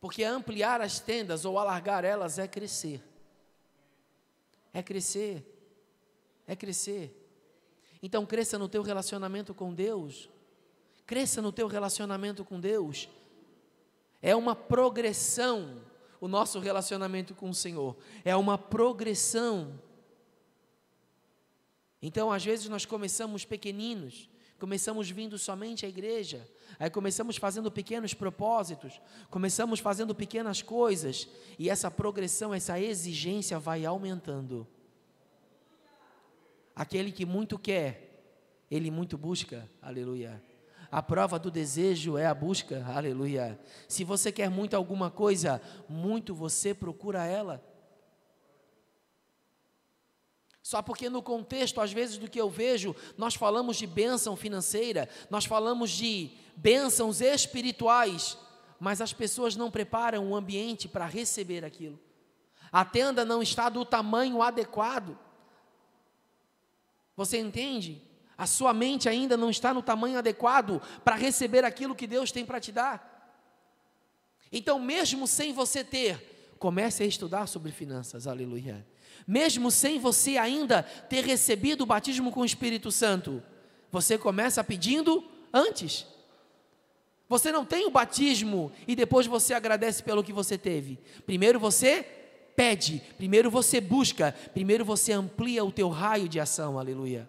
Porque ampliar as tendas ou alargar elas é crescer. É crescer. É crescer. Então cresça no teu relacionamento com Deus. Cresça no teu relacionamento com Deus. É uma progressão o nosso relacionamento com o Senhor. É uma progressão. Então, às vezes, nós começamos pequeninos, Começamos vindo somente à igreja, aí começamos fazendo pequenos propósitos, começamos fazendo pequenas coisas, e essa progressão, essa exigência vai aumentando. Aquele que muito quer, ele muito busca, aleluia. A prova do desejo é a busca, aleluia. Se você quer muito alguma coisa, muito você procura ela. Só porque no contexto, às vezes, do que eu vejo, nós falamos de bênção financeira, nós falamos de bênçãos espirituais, mas as pessoas não preparam o ambiente para receber aquilo. A tenda não está do tamanho adequado. Você entende? A sua mente ainda não está no tamanho adequado para receber aquilo que Deus tem para te dar. Então, mesmo sem você ter, comece a estudar sobre finanças. Aleluia mesmo sem você ainda ter recebido o batismo com o Espírito Santo. Você começa pedindo antes. Você não tem o batismo e depois você agradece pelo que você teve. Primeiro você pede, primeiro você busca, primeiro você amplia o teu raio de ação. Aleluia.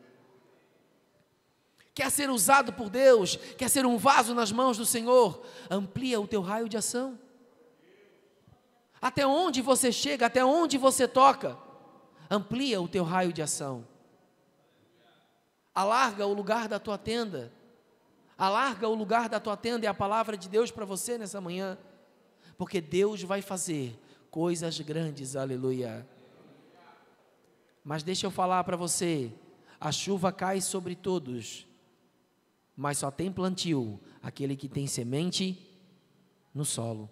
Quer ser usado por Deus, quer ser um vaso nas mãos do Senhor, amplia o teu raio de ação. Até onde você chega, até onde você toca. Amplia o teu raio de ação. Alarga o lugar da tua tenda. Alarga o lugar da tua tenda é a palavra de Deus para você nessa manhã. Porque Deus vai fazer coisas grandes, aleluia. Mas deixa eu falar para você: a chuva cai sobre todos, mas só tem plantio aquele que tem semente no solo.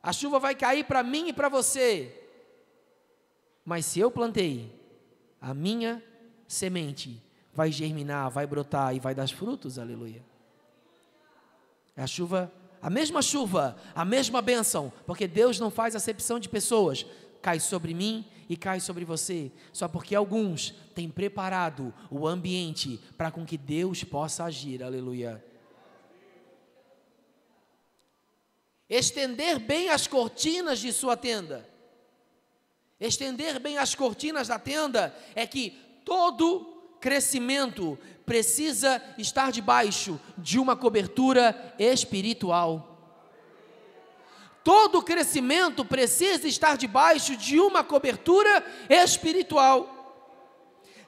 A chuva vai cair para mim e para você, mas se eu plantei, a minha semente vai germinar, vai brotar e vai dar frutos, aleluia. É a chuva, a mesma chuva, a mesma bênção, porque Deus não faz acepção de pessoas, cai sobre mim e cai sobre você, só porque alguns têm preparado o ambiente para com que Deus possa agir, aleluia. Estender bem as cortinas de sua tenda Estender bem as cortinas da tenda é que todo crescimento precisa estar debaixo de uma cobertura espiritual. Todo crescimento precisa estar debaixo de uma cobertura espiritual.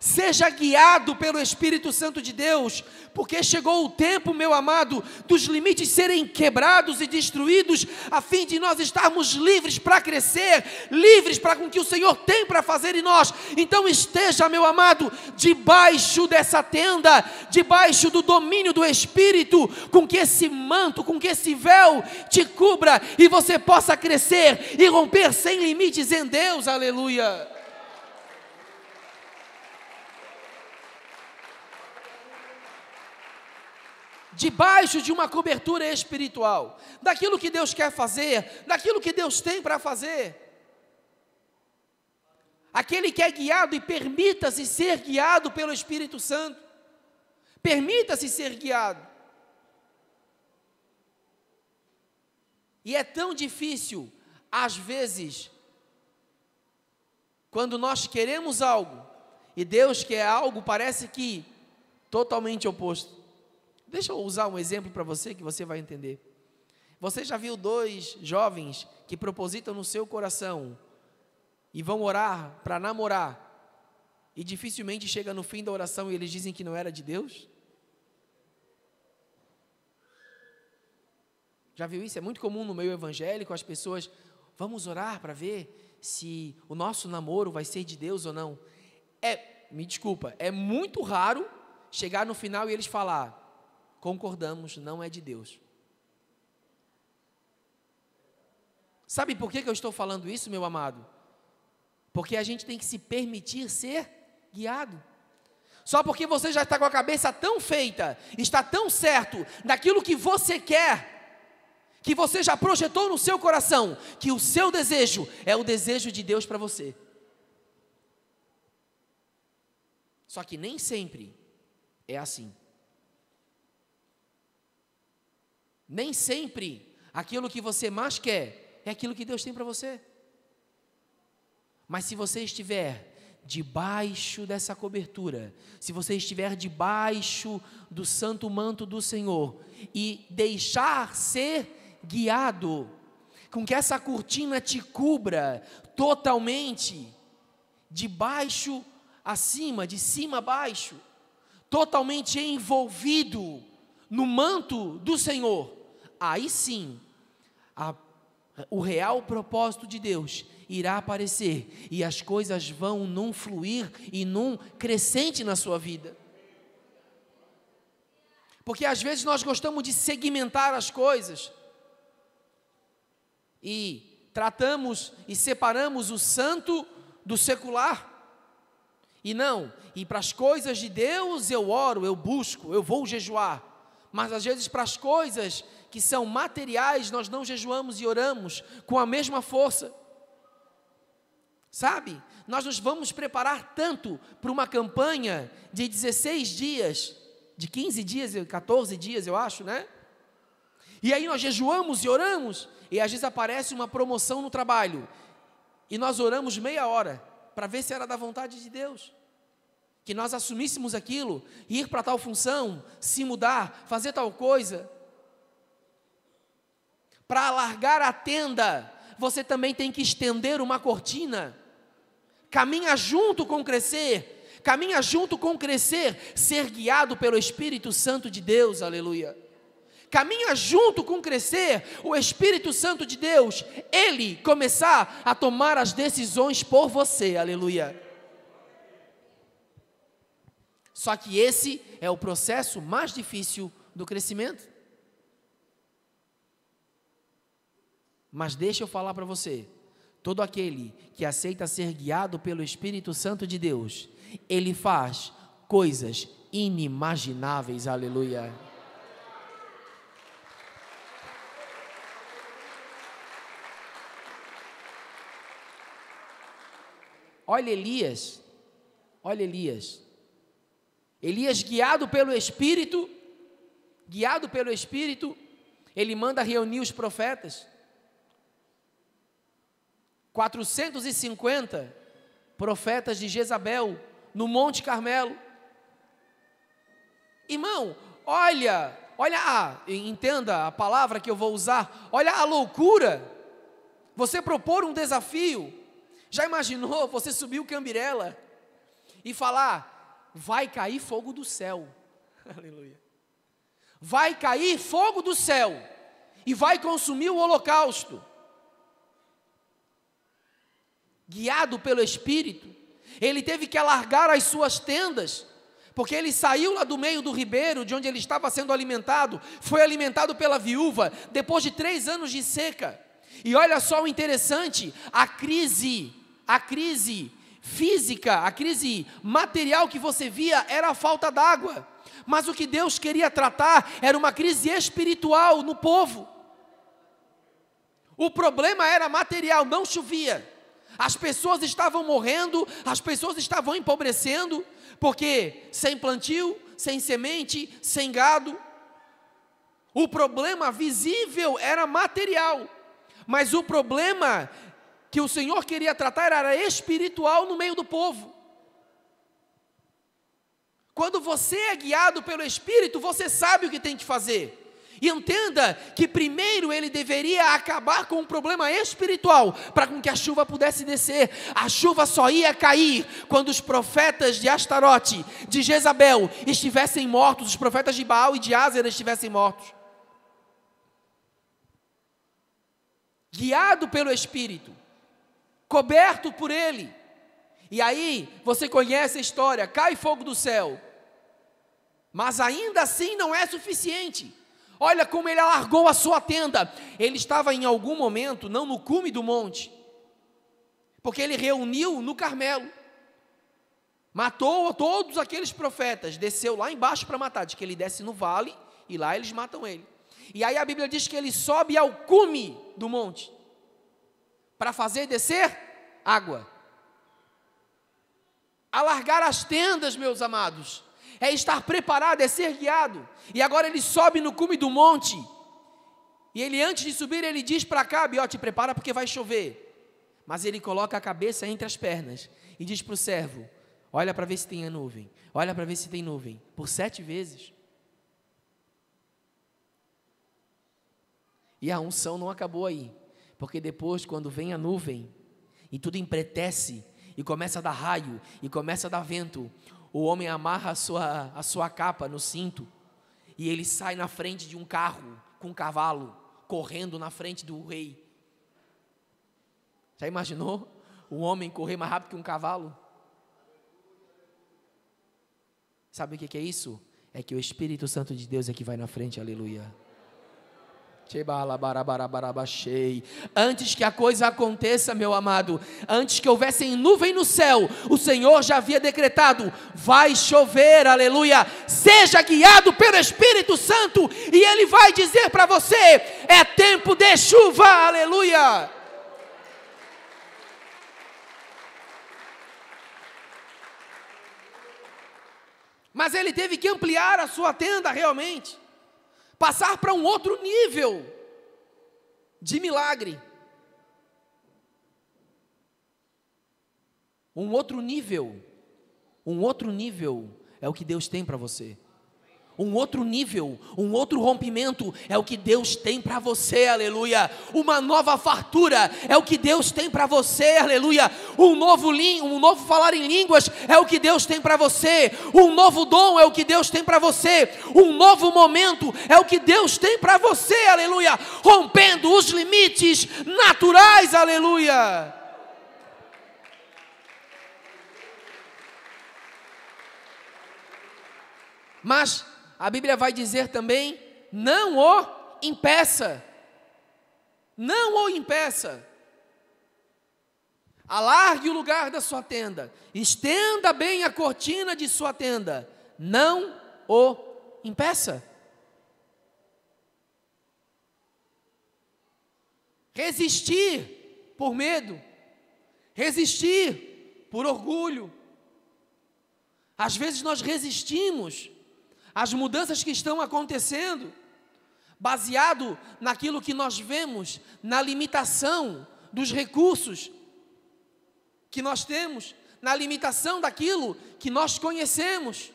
Seja guiado pelo Espírito Santo de Deus, porque chegou o tempo, meu amado, dos limites serem quebrados e destruídos, a fim de nós estarmos livres para crescer, livres para com que o Senhor tem para fazer em nós. Então esteja, meu amado, debaixo dessa tenda, debaixo do domínio do Espírito, com que esse manto, com que esse véu te cubra e você possa crescer e romper sem limites em Deus. Aleluia. debaixo de uma cobertura espiritual, daquilo que Deus quer fazer, daquilo que Deus tem para fazer. Aquele que é guiado e permita-se ser guiado pelo Espírito Santo. Permita-se ser guiado. E é tão difícil, às vezes, quando nós queremos algo e Deus quer algo, parece que totalmente oposto. Deixa eu usar um exemplo para você que você vai entender. Você já viu dois jovens que propositam no seu coração e vão orar para namorar e dificilmente chega no fim da oração e eles dizem que não era de Deus? Já viu isso? É muito comum no meio evangélico as pessoas vamos orar para ver se o nosso namoro vai ser de Deus ou não. É, me desculpa, é muito raro chegar no final e eles falar concordamos, não é de Deus. Sabe por que, eu estou falando isso, meu amado? Porque a gente tem que se permitir ser guiado. Só porque você já está com a cabeça tão feita, está tão certo daquilo que você quer, que você já projetou no seu coração, que o seu desejo é o desejo de Deus para você. Só que nem sempre é assim. Nem sempre aquilo que você mais quer é aquilo que Deus tem para você. Mas se você estiver debaixo dessa cobertura, se você estiver debaixo do santo manto do Senhor e deixar ser guiado, com que essa cortina te cubra totalmente, de baixo acima, de cima a baixo, totalmente envolvido no manto do Senhor aí sim a, o real propósito de Deus irá aparecer e as coisas vão num fluir e num crescente na sua vida. Porque às vezes nós gostamos de segmentar as coisas e tratamos e separamos o santo do secular. E não, e para as coisas de Deus eu oro, eu busco, eu vou jejuar. Mas às vezes para as coisas que são materiais, nós não jejuamos e oramos com a mesma força. Sabe? Nós nos vamos preparar tanto para uma campanha de 16 dias, de 15 dias, 14 dias, eu acho, né? E aí nós jejuamos e oramos, e às vezes aparece uma promoção no trabalho, e nós oramos meia hora para ver se era da vontade de Deus. Que nós assumíssemos aquilo, ir para tal função, se mudar, fazer tal coisa. Para alargar a tenda, você também tem que estender uma cortina. Caminha junto com crescer, caminha junto com crescer, ser guiado pelo Espírito Santo de Deus, aleluia. Caminha junto com crescer, o Espírito Santo de Deus, ele começar a tomar as decisões por você, aleluia. Só que esse é o processo mais difícil do crescimento. Mas deixa eu falar para você: todo aquele que aceita ser guiado pelo Espírito Santo de Deus, ele faz coisas inimagináveis. Aleluia. Olha Elias, olha Elias. Elias, guiado pelo Espírito, guiado pelo Espírito, ele manda reunir os profetas. 450 profetas de Jezabel no Monte Carmelo. Irmão, olha, olha a, entenda a palavra que eu vou usar, olha a loucura. Você propor um desafio, já imaginou você subir o Cambirela e falar: vai cair fogo do céu. Aleluia. Vai cair fogo do céu e vai consumir o holocausto guiado pelo Espírito, ele teve que alargar as suas tendas, porque ele saiu lá do meio do ribeiro, de onde ele estava sendo alimentado, foi alimentado pela viúva, depois de três anos de seca. E olha só o interessante: a crise, a crise física, a crise material que você via era a falta d'água. Mas o que Deus queria tratar era uma crise espiritual no povo. O problema era material, não chovia. As pessoas estavam morrendo, as pessoas estavam empobrecendo, porque sem plantio, sem semente, sem gado. O problema visível era material, mas o problema que o Senhor queria tratar era espiritual no meio do povo. Quando você é guiado pelo Espírito, você sabe o que tem que fazer. E entenda que primeiro ele deveria acabar com o problema espiritual, para com que a chuva pudesse descer. A chuva só ia cair quando os profetas de Astarote, de Jezabel, estivessem mortos, os profetas de Baal e de Ázer estivessem mortos. Guiado pelo Espírito, coberto por ele. E aí, você conhece a história: cai fogo do céu. Mas ainda assim não é suficiente. Olha como ele alargou a sua tenda. Ele estava em algum momento, não no cume do monte, porque ele reuniu no Carmelo. Matou todos aqueles profetas, desceu lá embaixo para matar. Diz que ele desce no vale e lá eles matam ele. E aí a Bíblia diz que ele sobe ao cume do monte para fazer descer água. Alargar as tendas, meus amados, é estar preparado, é ser guiado. E agora ele sobe no cume do monte. E ele, antes de subir, ele diz para cá: Ó, te prepara porque vai chover. Mas ele coloca a cabeça entre as pernas e diz para o servo: Olha para ver se tem a nuvem, olha para ver se tem nuvem, por sete vezes. E a unção não acabou aí, porque depois, quando vem a nuvem e tudo empretece, e começa a dar raio, e começa a dar vento, o homem amarra a sua, a sua capa no cinto e ele sai na frente de um carro com um cavalo, correndo na frente do rei. Já imaginou um homem correr mais rápido que um cavalo? Sabe o que é isso? É que o Espírito Santo de Deus é que vai na frente, aleluia. Antes que a coisa aconteça, meu amado, antes que houvessem nuvem no céu, o Senhor já havia decretado: vai chover, aleluia. Seja guiado pelo Espírito Santo e Ele vai dizer para você: é tempo de chuva, aleluia. Mas ele teve que ampliar a sua tenda realmente passar para um outro nível de milagre. Um outro nível. Um outro nível é o que Deus tem para você um outro nível, um outro rompimento é o que Deus tem para você, aleluia. Uma nova fartura é o que Deus tem para você, aleluia. Um novo, um novo falar em línguas é o que Deus tem para você. Um novo dom é o que Deus tem para você. Um novo momento é o que Deus tem para você, aleluia. Rompendo os limites naturais, aleluia. Mas a Bíblia vai dizer também: não o impeça. Não o impeça. Alargue o lugar da sua tenda, estenda bem a cortina de sua tenda, não o impeça. Resistir por medo, resistir por orgulho. Às vezes nós resistimos as mudanças que estão acontecendo, baseado naquilo que nós vemos, na limitação dos recursos que nós temos, na limitação daquilo que nós conhecemos.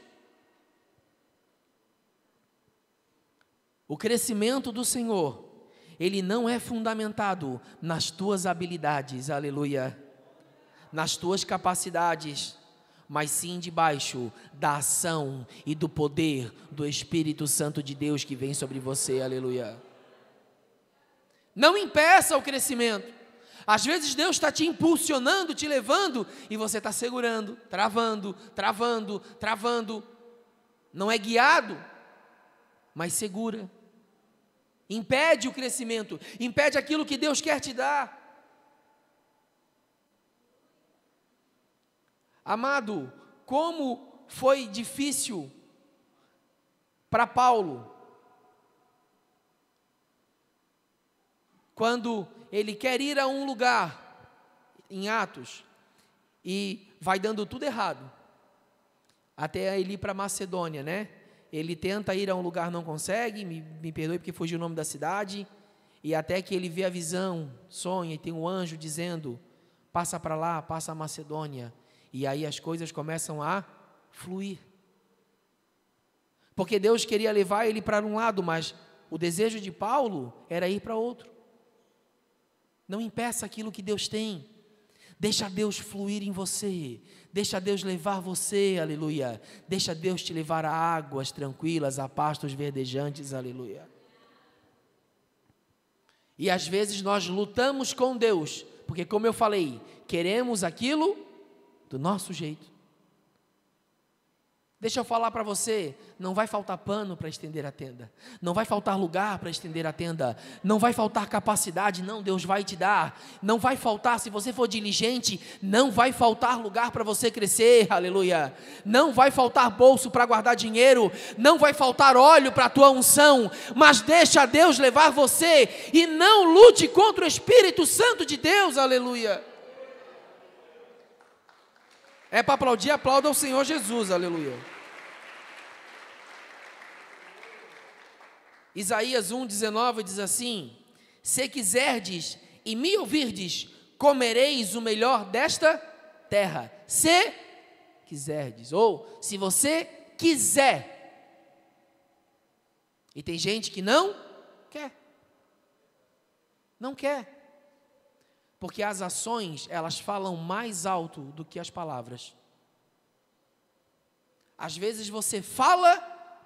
O crescimento do Senhor, ele não é fundamentado nas tuas habilidades, aleluia, nas tuas capacidades mas sim debaixo da ação e do poder do Espírito Santo de Deus que vem sobre você. Aleluia. Não impeça o crescimento. Às vezes Deus está te impulsionando, te levando, e você está segurando, travando, travando, travando. Não é guiado, mas segura. Impede o crescimento, impede aquilo que Deus quer te dar. Amado, como foi difícil para Paulo quando ele quer ir a um lugar em Atos e vai dando tudo errado. Até ele ir para Macedônia, né? Ele tenta ir a um lugar, não consegue, me, me perdoe porque fugiu o nome da cidade, e até que ele vê a visão, sonha, e tem um anjo dizendo: passa para lá, passa a Macedônia, e aí as coisas começam a fluir. Porque Deus queria levar ele para um lado, mas o desejo de Paulo era ir para outro. Não impeça aquilo que Deus tem. Deixa Deus fluir em você. Deixa Deus levar você, aleluia. Deixa Deus te levar a águas tranquilas, a pastos verdejantes, aleluia. E às vezes nós lutamos com Deus, porque como eu falei, queremos aquilo do nosso jeito. Deixa eu falar para você, não vai faltar pano para estender a tenda, não vai faltar lugar para estender a tenda, não vai faltar capacidade, não, Deus vai te dar, não vai faltar, se você for diligente, não vai faltar lugar para você crescer, aleluia, não vai faltar bolso para guardar dinheiro, não vai faltar óleo para a tua unção, mas deixa Deus levar você e não lute contra o Espírito Santo de Deus, aleluia. É para aplaudir, aplauda ao Senhor Jesus, aleluia. Isaías 1,19 diz assim: Se quiserdes e me ouvirdes, comereis o melhor desta terra. Se quiserdes, ou se você quiser. E tem gente que não quer. Não quer. Porque as ações, elas falam mais alto do que as palavras. Às vezes você fala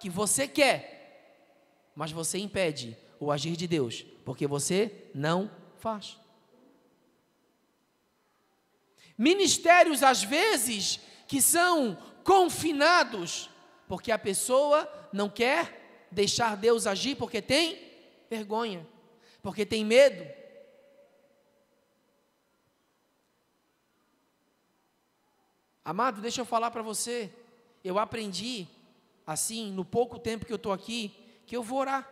que você quer, mas você impede o agir de Deus, porque você não faz. Ministérios, às vezes, que são confinados, porque a pessoa não quer deixar Deus agir porque tem vergonha, porque tem medo, Amado, deixa eu falar para você. Eu aprendi, assim, no pouco tempo que eu estou aqui, que eu vou orar.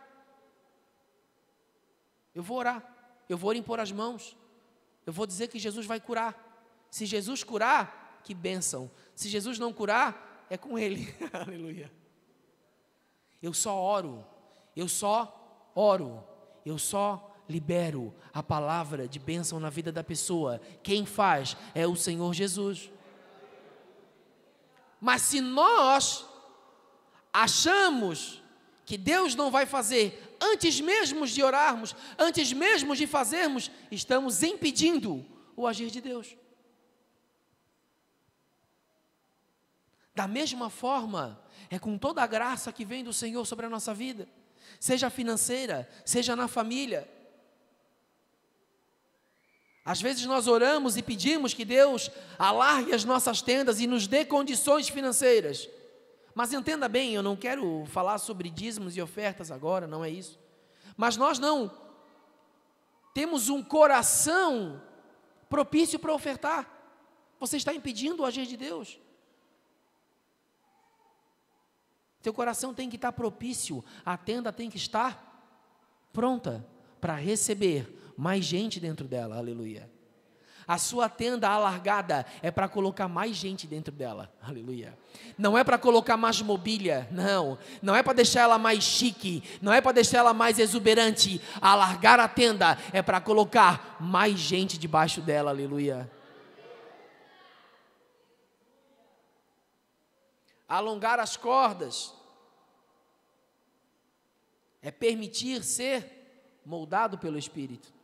Eu vou orar. Eu vou impor as mãos. Eu vou dizer que Jesus vai curar. Se Jesus curar, que bênção. Se Jesus não curar, é com Ele. Aleluia. Eu só oro. Eu só oro. Eu só libero a palavra de bênção na vida da pessoa. Quem faz é o Senhor Jesus. Mas se nós achamos que Deus não vai fazer antes mesmo de orarmos, antes mesmo de fazermos, estamos impedindo o agir de Deus. Da mesma forma, é com toda a graça que vem do Senhor sobre a nossa vida, seja financeira, seja na família, às vezes nós oramos e pedimos que Deus alargue as nossas tendas e nos dê condições financeiras. Mas entenda bem, eu não quero falar sobre dízimos e ofertas agora, não é isso. Mas nós não temos um coração propício para ofertar. Você está impedindo o agir de Deus. Teu coração tem que estar propício, a tenda tem que estar pronta para receber mais gente dentro dela, aleluia. A sua tenda alargada é para colocar mais gente dentro dela. Aleluia. Não é para colocar mais mobília, não. Não é para deixar ela mais chique, não é para deixar ela mais exuberante. Alargar a tenda é para colocar mais gente debaixo dela. Aleluia. Alongar as cordas é permitir ser moldado pelo Espírito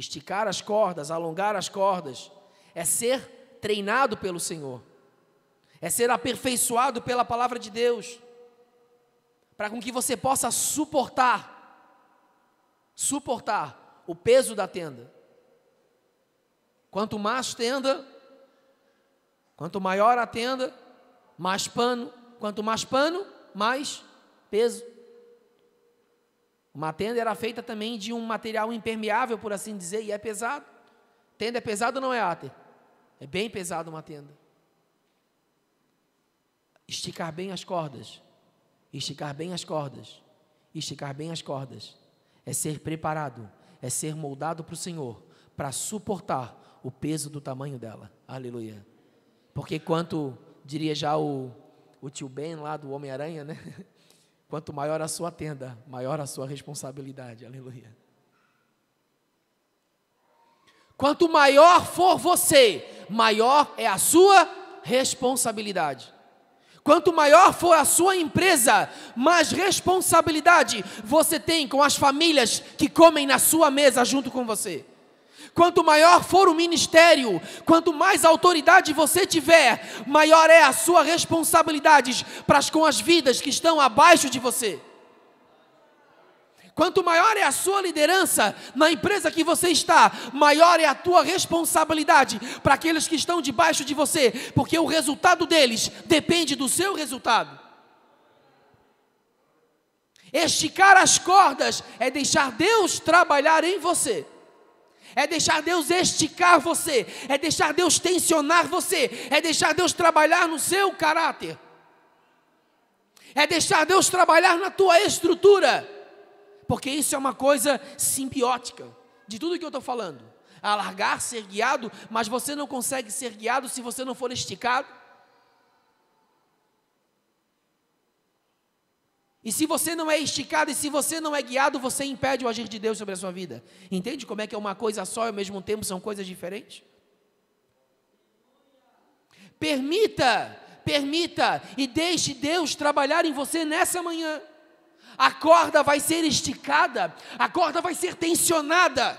esticar as cordas, alongar as cordas, é ser treinado pelo Senhor, é ser aperfeiçoado pela palavra de Deus, para com que você possa suportar suportar o peso da tenda. Quanto mais tenda, quanto maior a tenda, mais pano, quanto mais pano, mais peso. Uma tenda era feita também de um material impermeável, por assim dizer, e é pesado. Tenda é pesado ou não é, Ater? É bem pesado uma tenda. Esticar bem as cordas. Esticar bem as cordas. Esticar bem as cordas. É ser preparado. É ser moldado para o Senhor. Para suportar o peso do tamanho dela. Aleluia. Porque quanto diria já o, o tio Ben lá do Homem-Aranha, né? Quanto maior a sua tenda, maior a sua responsabilidade. Aleluia. Quanto maior for você, maior é a sua responsabilidade. Quanto maior for a sua empresa, mais responsabilidade você tem com as famílias que comem na sua mesa junto com você. Quanto maior for o ministério, quanto mais autoridade você tiver, maior é a sua responsabilidade para com as vidas que estão abaixo de você. Quanto maior é a sua liderança na empresa que você está, maior é a tua responsabilidade para aqueles que estão debaixo de você, porque o resultado deles depende do seu resultado. Esticar as cordas é deixar Deus trabalhar em você é deixar Deus esticar você, é deixar Deus tensionar você, é deixar Deus trabalhar no seu caráter, é deixar Deus trabalhar na tua estrutura, porque isso é uma coisa simbiótica de tudo que eu estou falando. Alargar, ser guiado, mas você não consegue ser guiado se você não for esticado. E se você não é esticado e se você não é guiado, você impede o agir de Deus sobre a sua vida. Entende como é que é uma coisa só e ao mesmo tempo são coisas diferentes? Permita, permita e deixe Deus trabalhar em você nessa manhã. A corda vai ser esticada, a corda vai ser tensionada.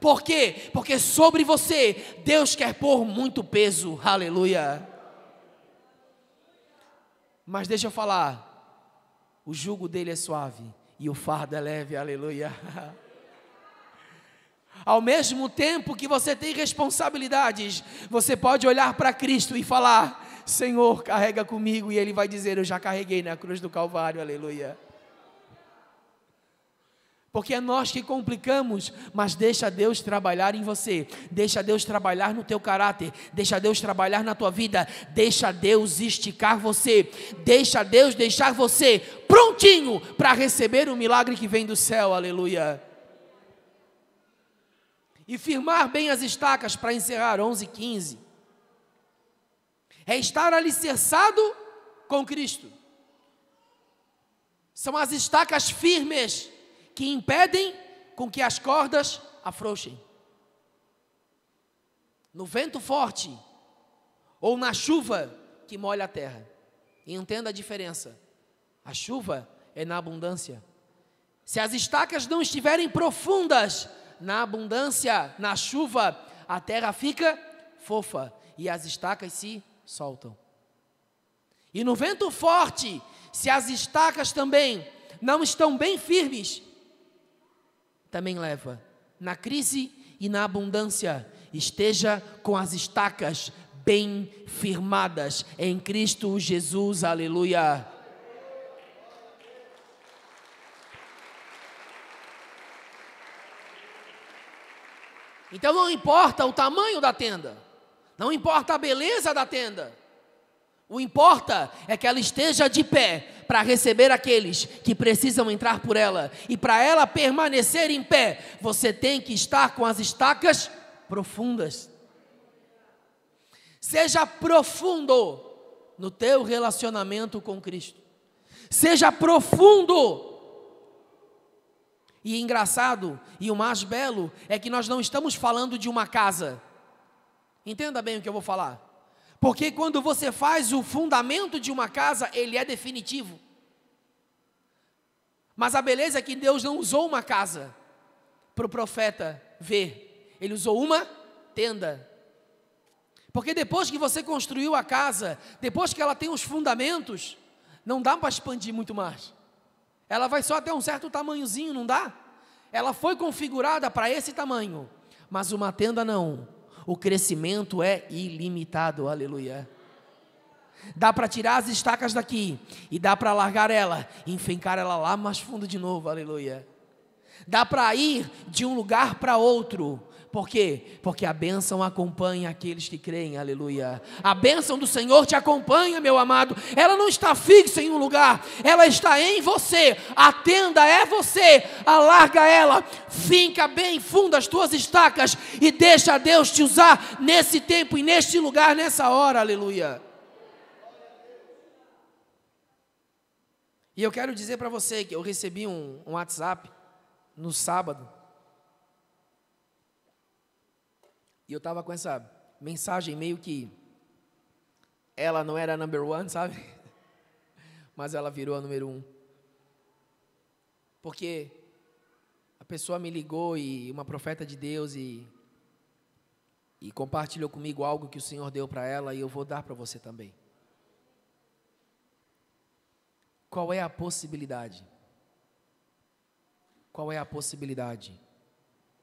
Por quê? Porque sobre você Deus quer pôr muito peso. Aleluia. Mas deixa eu falar, o jugo dele é suave e o fardo é leve, aleluia. Ao mesmo tempo que você tem responsabilidades, você pode olhar para Cristo e falar: Senhor, carrega comigo, e Ele vai dizer: Eu já carreguei na cruz do Calvário, aleluia. Porque é nós que complicamos, mas deixa Deus trabalhar em você, deixa Deus trabalhar no teu caráter, deixa Deus trabalhar na tua vida, deixa Deus esticar você, deixa Deus deixar você prontinho para receber o milagre que vem do céu, aleluia. E firmar bem as estacas para encerrar 11 15. É estar alicerçado com Cristo. São as estacas firmes que impedem com que as cordas afrouxem. No vento forte ou na chuva que molha a terra. E entenda a diferença. A chuva é na abundância. Se as estacas não estiverem profundas, na abundância, na chuva, a terra fica fofa e as estacas se soltam. E no vento forte, se as estacas também não estão bem firmes, também leva. Na crise e na abundância, esteja com as estacas bem firmadas em Cristo Jesus, aleluia. Então não importa o tamanho da tenda, não importa a beleza da tenda, o importa é que ela esteja de pé para receber aqueles que precisam entrar por ela. E para ela permanecer em pé, você tem que estar com as estacas profundas. Seja profundo no teu relacionamento com Cristo. Seja profundo. E engraçado, e o mais belo é que nós não estamos falando de uma casa. Entenda bem o que eu vou falar. Porque quando você faz o fundamento de uma casa, ele é definitivo. Mas a beleza é que Deus não usou uma casa para o profeta ver, ele usou uma tenda. Porque depois que você construiu a casa, depois que ela tem os fundamentos, não dá para expandir muito mais. Ela vai só até um certo tamanhozinho, não dá? Ela foi configurada para esse tamanho, mas uma tenda não o crescimento é ilimitado. Aleluia. Dá para tirar as estacas daqui e dá para largar ela, e enfincar ela lá mais fundo de novo. Aleluia. Dá para ir de um lugar para outro por quê? Porque a bênção acompanha aqueles que creem, aleluia. A bênção do Senhor te acompanha, meu amado. Ela não está fixa em um lugar, ela está em você. A tenda é você. Alarga ela, finca bem, funda as tuas estacas e deixa Deus te usar nesse tempo e neste lugar, nessa hora, aleluia. E eu quero dizer para você que eu recebi um, um WhatsApp no sábado E eu estava com essa mensagem meio que ela não era a number one, sabe? Mas ela virou a número um. Porque a pessoa me ligou e uma profeta de Deus e, e compartilhou comigo algo que o Senhor deu para ela e eu vou dar para você também. Qual é a possibilidade? Qual é a possibilidade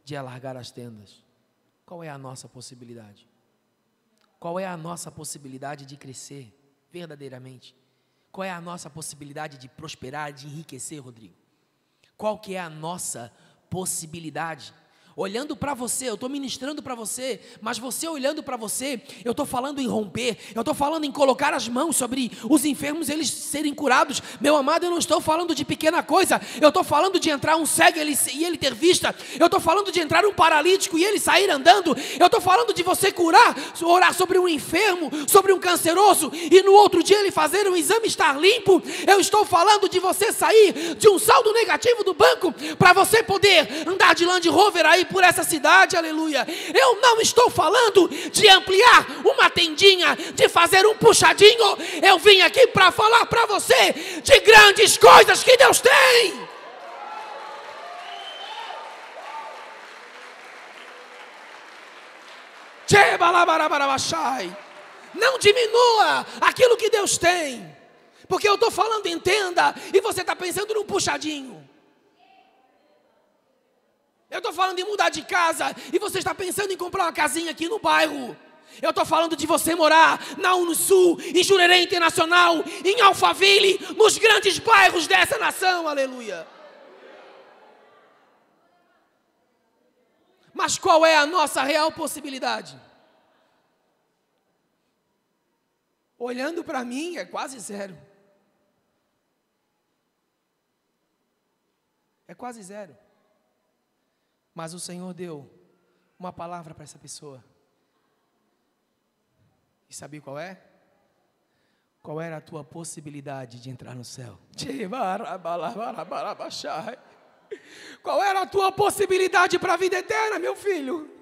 de alargar as tendas? Qual é a nossa possibilidade? Qual é a nossa possibilidade de crescer verdadeiramente? Qual é a nossa possibilidade de prosperar, de enriquecer, Rodrigo? Qual que é a nossa possibilidade? olhando para você, eu estou ministrando para você, mas você olhando para você, eu estou falando em romper, eu estou falando em colocar as mãos sobre os enfermos, eles serem curados. Meu amado, eu não estou falando de pequena coisa, eu estou falando de entrar um cego ele, e ele ter vista, eu estou falando de entrar um paralítico e ele sair andando, eu estou falando de você curar, orar sobre um enfermo, sobre um canceroso, e no outro dia ele fazer um exame estar limpo, eu estou falando de você sair de um saldo negativo do banco para você poder andar de Land Rover aí por essa cidade, aleluia. Eu não estou falando de ampliar uma tendinha, de fazer um puxadinho. Eu vim aqui para falar para você de grandes coisas que Deus tem. Não diminua aquilo que Deus tem. Porque eu estou falando, entenda, e você está pensando num puxadinho. Eu estou falando de mudar de casa e você está pensando em comprar uma casinha aqui no bairro. Eu estou falando de você morar na Unisul, em Jurerê Internacional, em Alphaville, nos grandes bairros dessa nação, aleluia. Mas qual é a nossa real possibilidade? Olhando para mim, é quase zero. É quase zero. Mas o Senhor deu uma palavra para essa pessoa. E sabia qual é? Qual era a tua possibilidade de entrar no céu? Qual era a tua possibilidade para a vida eterna, meu filho?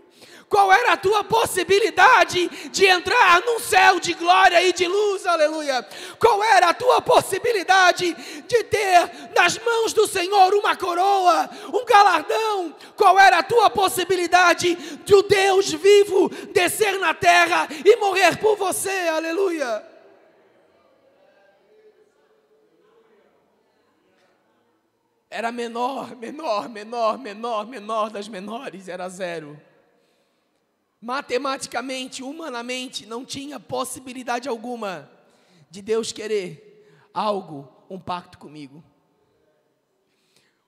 Qual era a tua possibilidade de entrar num céu de glória e de luz? Aleluia. Qual era a tua possibilidade de ter nas mãos do Senhor uma coroa, um galardão? Qual era a tua possibilidade de o Deus vivo descer na terra e morrer por você? Aleluia. era menor, menor, menor, menor, menor das menores, era zero matematicamente, humanamente, não tinha possibilidade alguma de Deus querer algo, um pacto comigo.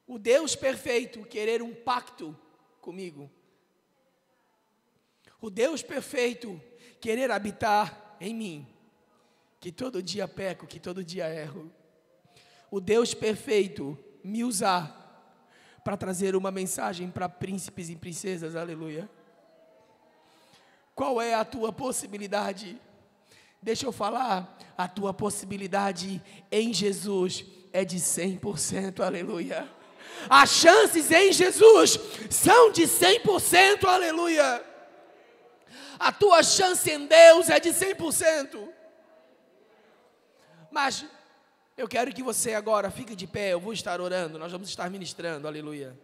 O Deus perfeito querer um pacto comigo. O Deus perfeito querer habitar em mim, que todo dia peco, que todo dia erro. O Deus perfeito me usar para trazer uma mensagem para príncipes e princesas, aleluia. Qual é a tua possibilidade? Deixa eu falar, a tua possibilidade em Jesus é de 100%, aleluia. As chances em Jesus são de 100%, aleluia. A tua chance em Deus é de 100%. Mas eu quero que você agora fique de pé, eu vou estar orando, nós vamos estar ministrando, aleluia.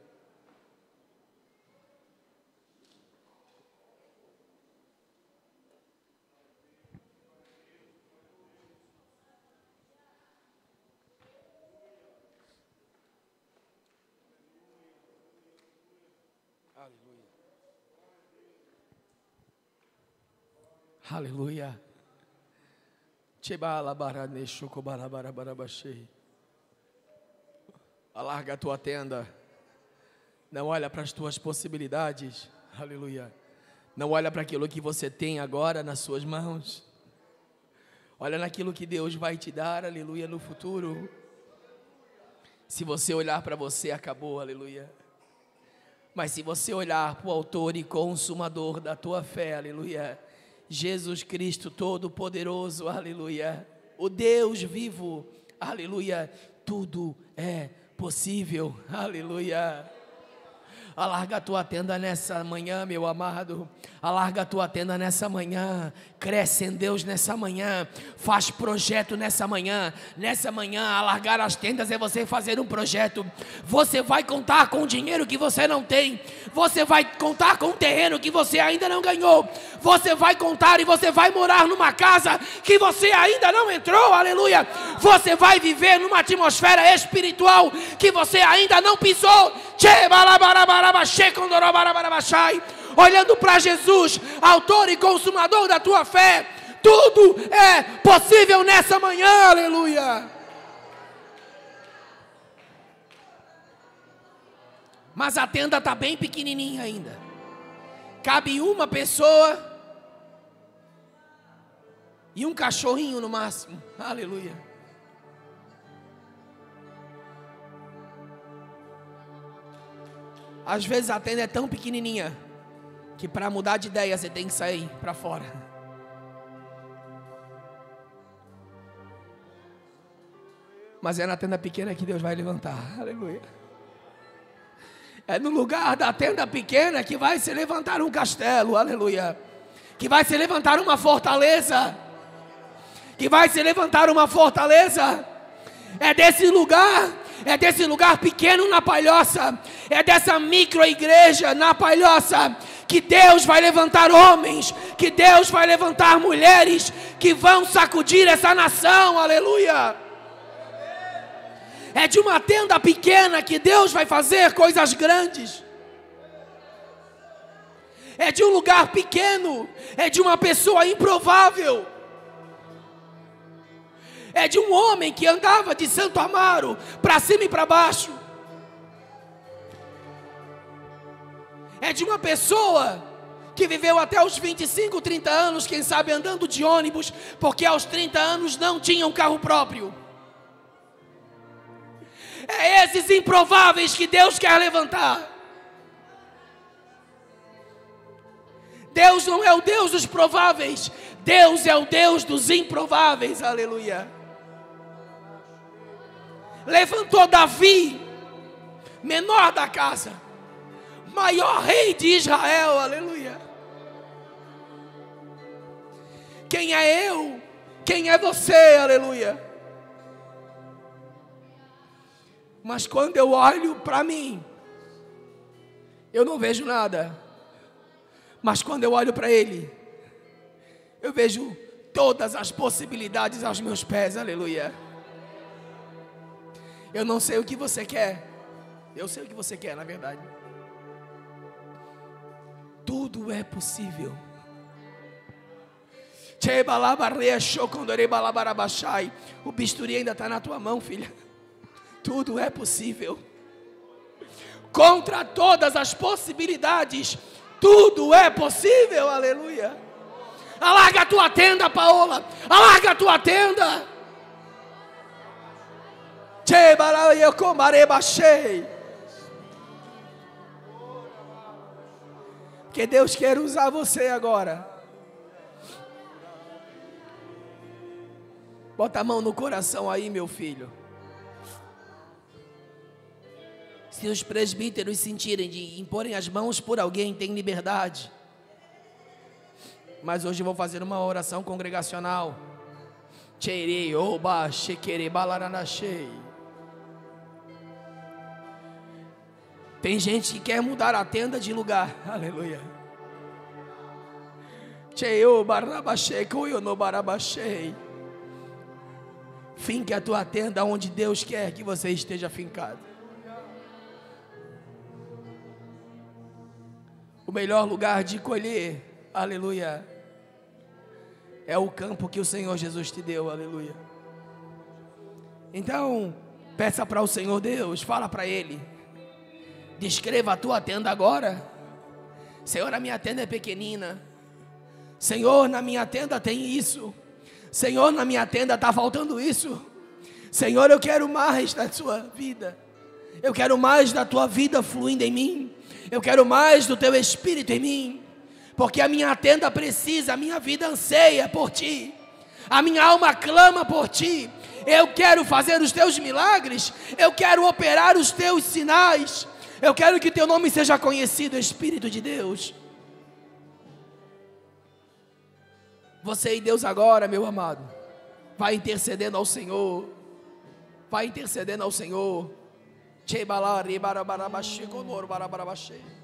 Aleluia. Aleluia. Alarga a tua tenda. Não olha para as tuas possibilidades. Aleluia. Não olha para aquilo que você tem agora nas suas mãos. Olha naquilo que Deus vai te dar, aleluia, no futuro. Se você olhar para você, acabou, aleluia. Mas se você olhar para o autor e consumador da tua fé, aleluia, Jesus Cristo Todo-Poderoso, aleluia, o Deus vivo, aleluia, tudo é possível, aleluia. Alarga a tua tenda nessa manhã, meu amado. Alarga a tua tenda nessa manhã. Cresce em Deus nessa manhã. Faz projeto nessa manhã. Nessa manhã, alargar as tendas é você fazer um projeto. Você vai contar com o dinheiro que você não tem. Você vai contar com o terreno que você ainda não ganhou. Você vai contar e você vai morar numa casa que você ainda não entrou. Aleluia. Você vai viver numa atmosfera espiritual que você ainda não pisou olhando para Jesus, autor e consumador da tua fé. Tudo é possível nessa manhã, aleluia. Mas a tenda está bem pequenininha ainda. Cabe uma pessoa e um cachorrinho no máximo, aleluia. Às vezes a tenda é tão pequenininha que para mudar de ideia você tem que sair para fora. Mas é na tenda pequena que Deus vai levantar. Aleluia. É no lugar da tenda pequena que vai se levantar um castelo. Aleluia. Que vai se levantar uma fortaleza. Que vai se levantar uma fortaleza. É desse lugar é desse lugar pequeno na palhoça, é dessa micro igreja na palhoça, que Deus vai levantar homens, que Deus vai levantar mulheres que vão sacudir essa nação, aleluia. É de uma tenda pequena que Deus vai fazer coisas grandes. É de um lugar pequeno, é de uma pessoa improvável é de um homem que andava de Santo Amaro para cima e para baixo. É de uma pessoa que viveu até os 25, 30 anos, quem sabe andando de ônibus, porque aos 30 anos não tinha um carro próprio. É esses improváveis que Deus quer levantar. Deus não é o Deus dos prováveis, Deus é o Deus dos improváveis, aleluia levantou Davi, menor da casa, maior rei de Israel, aleluia. Quem é eu? Quem é você, aleluia. Mas quando eu olho para mim, eu não vejo nada. Mas quando eu olho para ele, eu vejo todas as possibilidades aos meus pés, aleluia. Eu não sei o que você quer. Eu sei o que você quer, na verdade. Tudo é possível. O bisturi ainda está na tua mão, filha. Tudo é possível. Contra todas as possibilidades, tudo é possível, aleluia. Alarga a tua tenda, Paola. Alarga a tua tenda porque Deus quer usar você agora. Bota a mão no coração aí, meu filho. Se os presbíteros sentirem de imporem as mãos por alguém, tem liberdade. Mas hoje eu vou fazer uma oração congregacional. Cheirei, oba, chequerei, balarana cheio. Tem gente que quer mudar a tenda de lugar. Aleluia. Finque a tua tenda onde Deus quer que você esteja fincado. O melhor lugar de colher, aleluia, é o campo que o Senhor Jesus te deu, aleluia. Então, peça para o Senhor Deus, fala para Ele. Descreva a tua tenda agora. Senhor, a minha tenda é pequenina. Senhor, na minha tenda tem isso. Senhor, na minha tenda está faltando isso. Senhor, eu quero mais da sua vida. Eu quero mais da tua vida fluindo em mim. Eu quero mais do teu espírito em mim. Porque a minha tenda precisa, a minha vida anseia por ti. A minha alma clama por ti. Eu quero fazer os teus milagres. Eu quero operar os teus sinais. Eu quero que teu nome seja conhecido, Espírito de Deus. Você e Deus agora, meu amado, vai intercedendo ao Senhor. Vai intercedendo ao Senhor. Chebalari, barabarabaxi, comoro, barabarabaxi.